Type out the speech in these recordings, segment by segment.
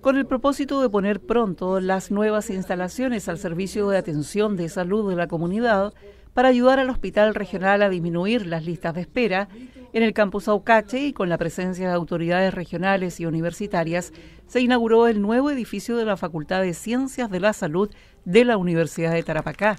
Con el propósito de poner pronto las nuevas instalaciones al servicio de atención de salud de la comunidad para ayudar al hospital regional a disminuir las listas de espera, en el campus Aucache y con la presencia de autoridades regionales y universitarias, se inauguró el nuevo edificio de la Facultad de Ciencias de la Salud de la Universidad de Tarapacá.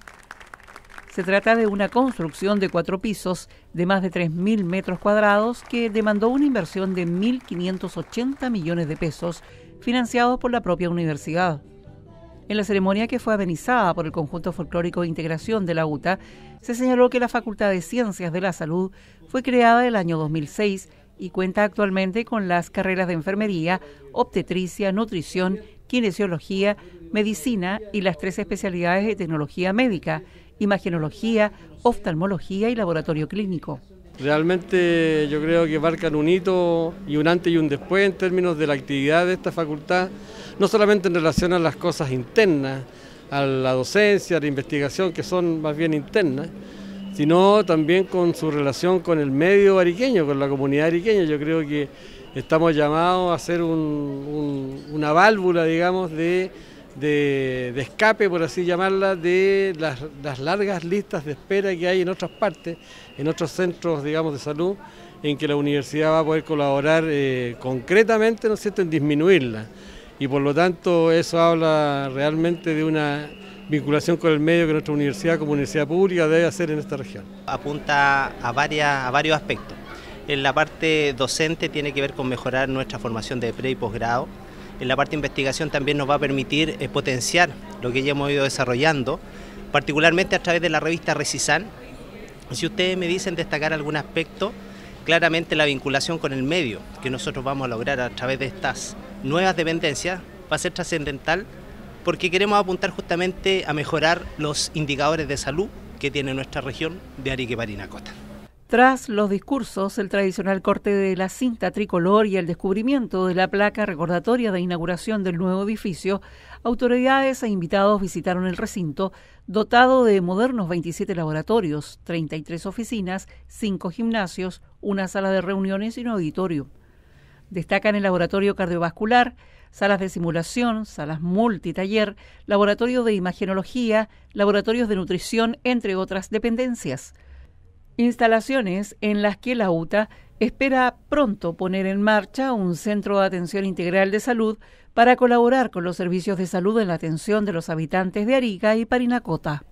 Se trata de una construcción de cuatro pisos de más de 3.000 metros cuadrados que demandó una inversión de 1.580 millones de pesos financiados por la propia universidad. En la ceremonia que fue amenizada por el conjunto folclórico de integración de la UTA, se señaló que la Facultad de Ciencias de la Salud fue creada el año 2006 y cuenta actualmente con las carreras de enfermería, obstetricia, nutrición, kinesiología, medicina y las tres especialidades de tecnología médica, imagenología, oftalmología y laboratorio clínico. Realmente yo creo que marcan un hito y un antes y un después en términos de la actividad de esta facultad, no solamente en relación a las cosas internas, a la docencia, a la investigación, que son más bien internas, sino también con su relación con el medio ariqueño, con la comunidad ariqueña. Yo creo que estamos llamados a ser una válvula, digamos, de de, escape, por así llamarla, de las, largas listas de espera que hay en otras partes, en otros centros, digamos, de salud, en que la universidad va a poder colaborar eh, concretamente, ¿no es cierto?, en disminuirla. Y por lo tanto, eso habla realmente de una vinculación con el medio que nuestra universidad, como universidad pública, debe hacer en esta región. Apunta a, varias, a varios aspectos. En la parte docente tiene que ver con mejorar nuestra formación de pre y posgrado, en la parte de investigación también nos va a permitir eh, potenciar lo que ya hemos ido desarrollando, particularmente a través de la revista Recisan. Si ustedes me dicen destacar algún aspecto, claramente la vinculación con el medio que nosotros vamos a lograr a través de estas nuevas dependencias va a ser trascendental porque queremos apuntar justamente a mejorar los indicadores de salud que tiene nuestra región de Arique y Parinacota. Tras los discursos, el tradicional corte de la cinta tricolor y el descubrimiento de la placa recordatoria de inauguración del nuevo edificio, autoridades e invitados visitaron el recinto, dotado de modernos 27 laboratorios, 33 oficinas, 5 gimnasios, una sala de reuniones y un auditorio. Destacan el laboratorio cardiovascular, salas de simulación, salas multitaller, laboratorio de imagenología, laboratorios de nutrición, entre otras dependencias instalaciones en las que la UTA espera pronto poner en marcha un centro de atención integral de salud para colaborar con los servicios de salud en la atención de los habitantes de Arica y Parinacota.